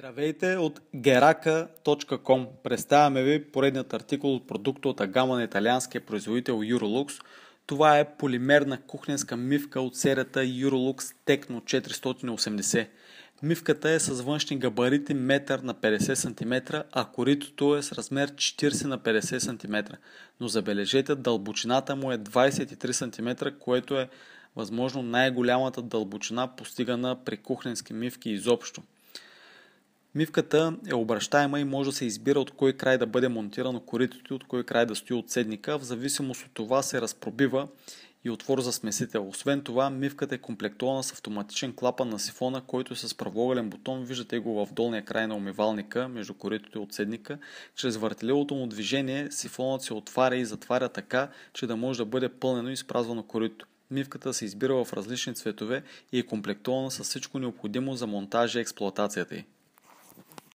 Здравейте от geraka.com. Представяме ви поредният артикул от продукта от агама на италианския производител Eurolux. Това е полимерна кухненска мивка от серията Eurolux Tecno 480. Мивката е с външни габарити 1 на 50 см, а коритото е с размер 40 на 50 см. Но забележете, дълбочината му е 23 см, което е възможно най-голямата дълбочина постигана при кухненски мивки изобщо. Мивката е обращаема и може да се избира от кой край да бъде монтирано коритото и от кой край да стои отседника. В зависимост от това се разпробива и отвор за смесител. Освен това, мивката е комплектована с автоматичен клапан на сифона, който е с правоъгълен бутон. Виждате го в долния край на умивалника, между коритото и отседника. Чрез въртелевото му движение сифонът се отваря и затваря така, че да може да бъде пълнено и изпразвано корито. Мивката се избира в различни цветове и е комплектована с всичко необходимо за монтажа и експлоатацията й.